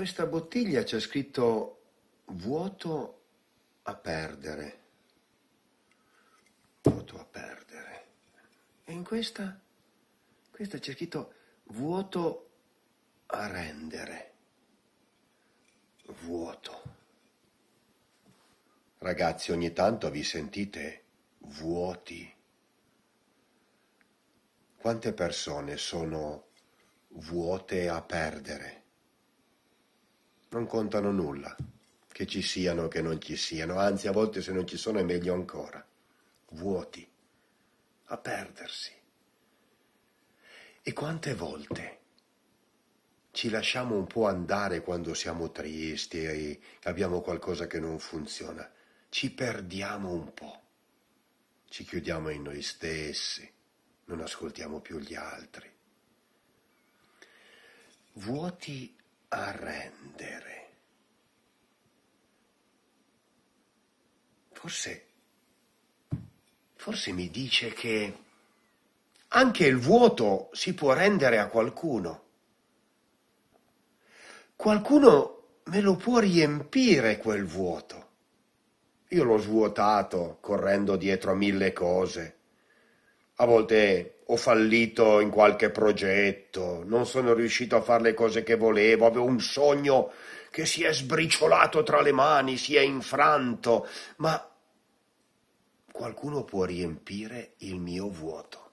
questa bottiglia c'è scritto vuoto a perdere. Vuoto a perdere. E in questa? Questa c'è scritto vuoto a rendere. Vuoto. Ragazzi, ogni tanto vi sentite vuoti. Quante persone sono vuote a perdere? non contano nulla, che ci siano o che non ci siano, anzi a volte se non ci sono è meglio ancora, vuoti, a perdersi. E quante volte ci lasciamo un po' andare quando siamo tristi e abbiamo qualcosa che non funziona, ci perdiamo un po', ci chiudiamo in noi stessi, non ascoltiamo più gli altri. Vuoti a rendere. Forse, forse mi dice che anche il vuoto si può rendere a qualcuno. Qualcuno me lo può riempire quel vuoto. Io l'ho svuotato correndo dietro a mille cose a volte ho fallito in qualche progetto, non sono riuscito a fare le cose che volevo, avevo un sogno che si è sbriciolato tra le mani, si è infranto, ma qualcuno può riempire il mio vuoto.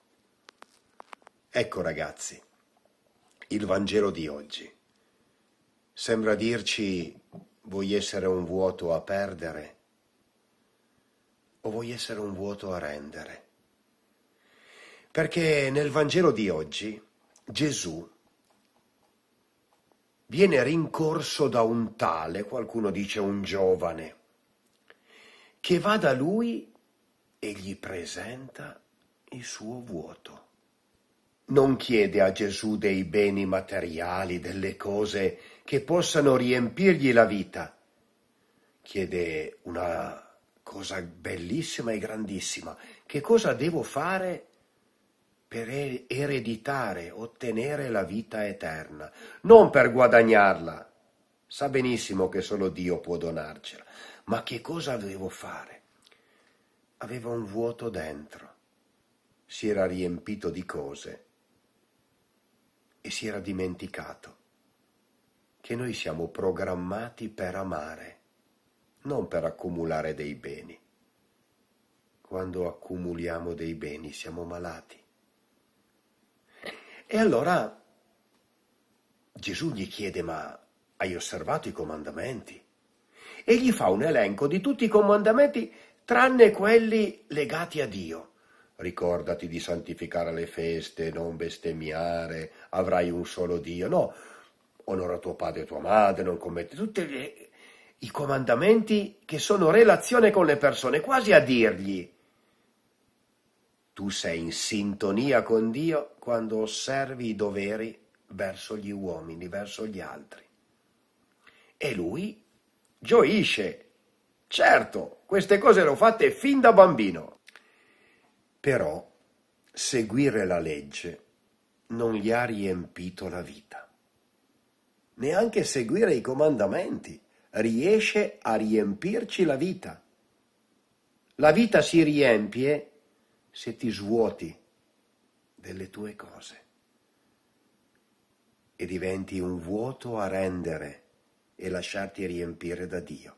Ecco ragazzi, il Vangelo di oggi sembra dirci vuoi essere un vuoto a perdere o vuoi essere un vuoto a rendere. Perché nel Vangelo di oggi Gesù viene rincorso da un tale, qualcuno dice un giovane, che va da lui e gli presenta il suo vuoto. Non chiede a Gesù dei beni materiali, delle cose che possano riempirgli la vita. Chiede una cosa bellissima e grandissima. Che cosa devo fare per er-, ereditare, ottenere la vita eterna, non per guadagnarla. Sa benissimo che solo Dio può donarcela, ma che cosa devo fare? Aveva un vuoto dentro, si era riempito di cose e si era dimenticato che noi siamo programmati per amare, non per accumulare dei beni. Quando accumuliamo dei beni siamo malati e allora Gesù gli chiede, ma hai osservato i comandamenti? E gli fa un elenco di tutti i comandamenti tranne quelli legati a Dio. Ricordati di santificare le feste, non bestemmiare, avrai un solo Dio. No, onora tuo padre e tua madre, non commetti tutti i comandamenti che sono relazione con le persone, quasi a dirgli tu sei in sintonia con Dio quando osservi i doveri verso gli uomini, verso gli altri. E lui gioisce. Certo, queste cose le ho fatte fin da bambino. Però seguire la legge non gli ha riempito la vita. Neanche seguire i comandamenti riesce a riempirci la vita. La vita si riempie se ti svuoti delle tue cose e diventi un vuoto a rendere e lasciarti riempire da Dio.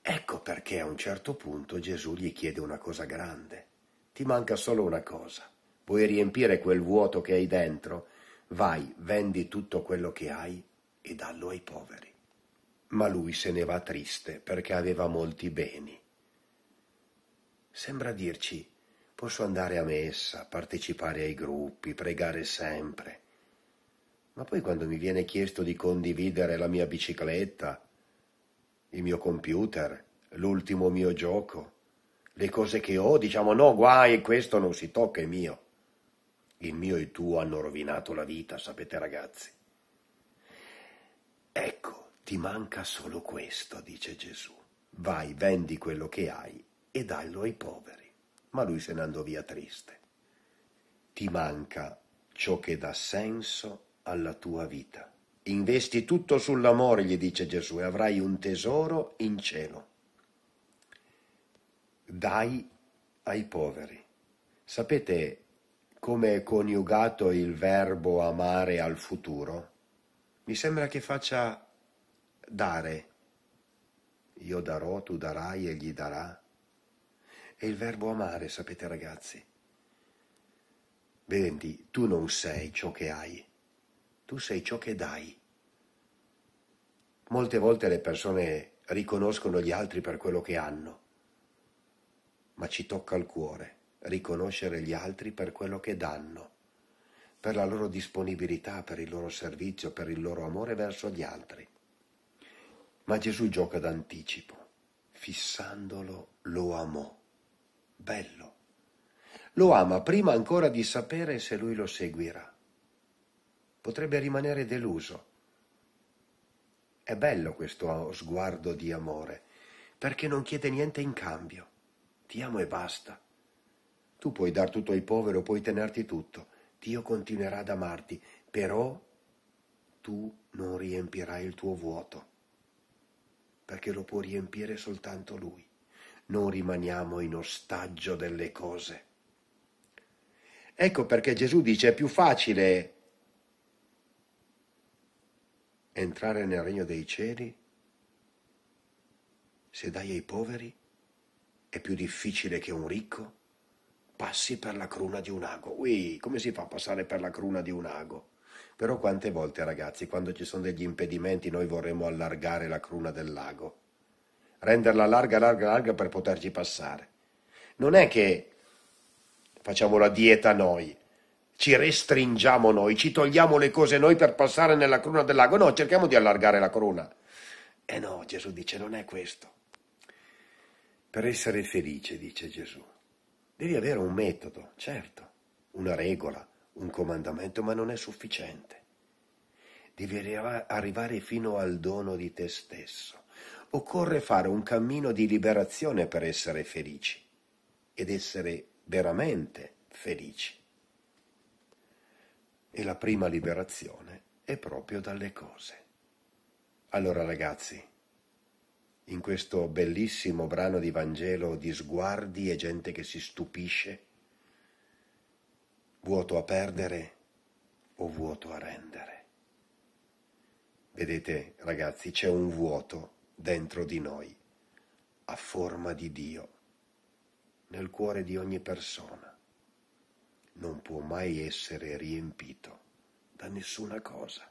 Ecco perché a un certo punto Gesù gli chiede una cosa grande. Ti manca solo una cosa. Vuoi riempire quel vuoto che hai dentro? Vai, vendi tutto quello che hai e dallo ai poveri. Ma lui se ne va triste perché aveva molti beni Sembra dirci, posso andare a messa, partecipare ai gruppi, pregare sempre. Ma poi quando mi viene chiesto di condividere la mia bicicletta, il mio computer, l'ultimo mio gioco, le cose che ho, diciamo no, guai, questo non si tocca, è mio. Il mio e il tuo hanno rovinato la vita, sapete ragazzi. Ecco, ti manca solo questo, dice Gesù. Vai, vendi quello che hai e dallo ai poveri. Ma lui se ne andò via triste. Ti manca ciò che dà senso alla tua vita. Investi tutto sull'amore, gli dice Gesù, e avrai un tesoro in cielo. Dai ai poveri. Sapete come è coniugato il verbo amare al futuro? Mi sembra che faccia dare. Io darò, tu darai, egli darà. È il verbo amare, sapete ragazzi. Vedenti, tu non sei ciò che hai, tu sei ciò che dai. Molte volte le persone riconoscono gli altri per quello che hanno, ma ci tocca al cuore riconoscere gli altri per quello che danno, per la loro disponibilità, per il loro servizio, per il loro amore verso gli altri. Ma Gesù gioca d'anticipo, fissandolo lo amò bello. Lo ama prima ancora di sapere se lui lo seguirà. Potrebbe rimanere deluso. È bello questo sguardo di amore, perché non chiede niente in cambio. Ti amo e basta. Tu puoi dar tutto ai poveri, puoi tenerti tutto. Dio continuerà ad amarti, però tu non riempirai il tuo vuoto, perché lo può riempire soltanto Lui non rimaniamo in ostaggio delle cose. Ecco perché Gesù dice è più facile entrare nel regno dei cieli se dai ai poveri, è più difficile che un ricco passi per la cruna di un ago. Ui, come si fa a passare per la cruna di un ago? Però quante volte ragazzi, quando ci sono degli impedimenti, noi vorremmo allargare la cruna del lago renderla larga, larga, larga per poterci passare. Non è che facciamo la dieta noi, ci restringiamo noi, ci togliamo le cose noi per passare nella cruna del lago, no, cerchiamo di allargare la cruna. E eh no, Gesù dice, non è questo. Per essere felice, dice Gesù, devi avere un metodo, certo, una regola, un comandamento, ma non è sufficiente. Devi arrivare fino al dono di te stesso occorre fare un cammino di liberazione per essere felici ed essere veramente felici. E la prima liberazione è proprio dalle cose. Allora ragazzi, in questo bellissimo brano di Vangelo di sguardi e gente che si stupisce, vuoto a perdere o vuoto a rendere. Vedete ragazzi, c'è un vuoto dentro di noi, a forma di Dio, nel cuore di ogni persona, non può mai essere riempito da nessuna cosa.